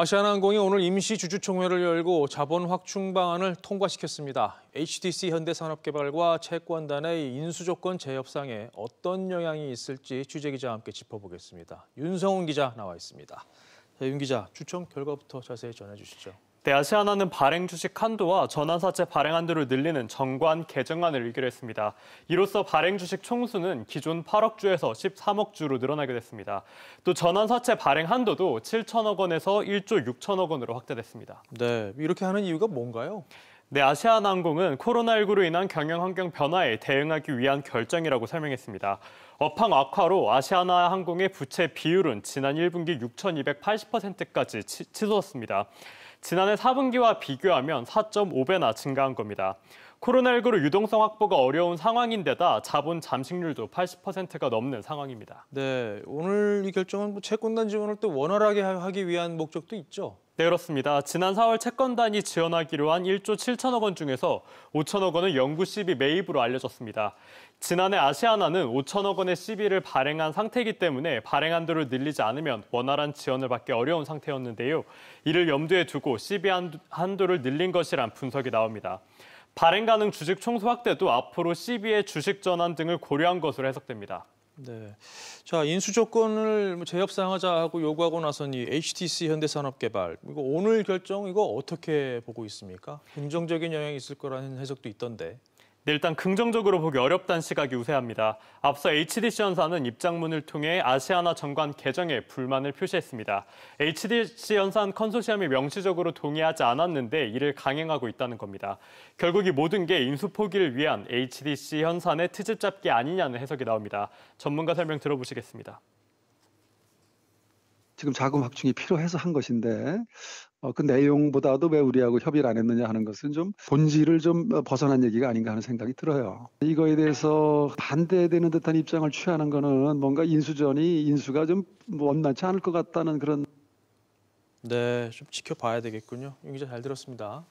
아시아나항공이 오늘 임시 주주총회를 열고 자본 확충 방안을 통과시켰습니다. HDC 현대산업개발과 채권단의 인수조건 재협상에 어떤 영향이 있을지 취재기자와 함께 짚어보겠습니다. 윤성훈 기자 나와 있습니다. 자, 윤 기자, 추첨 결과부터 자세히 전해주시죠. 대아시아나는 발행 주식 한도와 전환사채 발행 한도를 늘리는 정관 개정안을 의결했습니다. 이로써 발행 주식 총수는 기존 8억 주에서 13억 주로 늘어나게 됐습니다. 또 전환사채 발행 한도도 7천억 원에서 1조 6천억 원으로 확대됐습니다. 네, 이렇게 하는 이유가 뭔가요? 네, 아시아나항공은 코로나19로 인한 경영 환경 변화에 대응하기 위한 결정이라고 설명했습니다. 업황 악화로 아시아나항공의 부채 비율은 지난 1분기 6,280%까지 치솟았습니다. 지난해 4분기와 비교하면 4.5배나 증가한 겁니다. 코로나19로 유동성 확보가 어려운 상황인데다 자본 잠식률도 80%가 넘는 상황입니다. 네, 오늘 이 결정은 뭐 채권단 지원을 또 원활하게 하기 위한 목적도 있죠. 네, 그렇습니다. 지난 4월 채권단이 지원하기로 한 1조 7천억 원 중에서 5천억 원은 영구 CB 매입으로 알려졌습니다. 지난해 아시아나는 5천억 원의 CB를 발행한 상태이기 때문에 발행한도를 늘리지 않으면 원활한 지원을 받기 어려운 상태였는데요. 이를 염두에 두고 CB 한도를 늘린 것이란 분석이 나옵니다. 발행 가능 주식 총소 확대도 앞으로 CB의 주식 전환 등을 고려한 것으로 해석됩니다. 네. 자, 인수 조건을 뭐 재협상하자 하고 요구하고 나선 이 HTC 현대산업개발 이거 오늘 결정 이거 어떻게 보고 있습니까? 긍정적인 영향이 있을 거라는 해석도 있던데. 네, 일단 긍정적으로 보기 어렵다는 시각이 우세합니다. 앞서 HDC 연사는 입장문을 통해 아시아나 정관 개정에 불만을 표시했습니다. HDC 연산 컨소시엄이 명시적으로 동의하지 않았는데 이를 강행하고 있다는 겁니다. 결국 이 모든 게 인수 포기를 위한 HDC 현산의 트집 잡기 아니냐는 해석이 나옵니다. 전문가 설명 들어보시겠습니다. 지금 자금 확충이 필요해서 한 것인데 어, 그 내용보다도 왜 우리하고 협의를 안 했느냐 하는 것은 좀 본질을 좀 어, 벗어난 얘기가 아닌가 하는 생각이 들어요. 이거에 대해서 반대되는 듯한 입장을 취하는 거는 뭔가 인수전이 인수가 좀 원만치 않을 것 같다는 그런 네, 좀 지켜봐야 되겠군요. 이 기자 잘 들었습니다.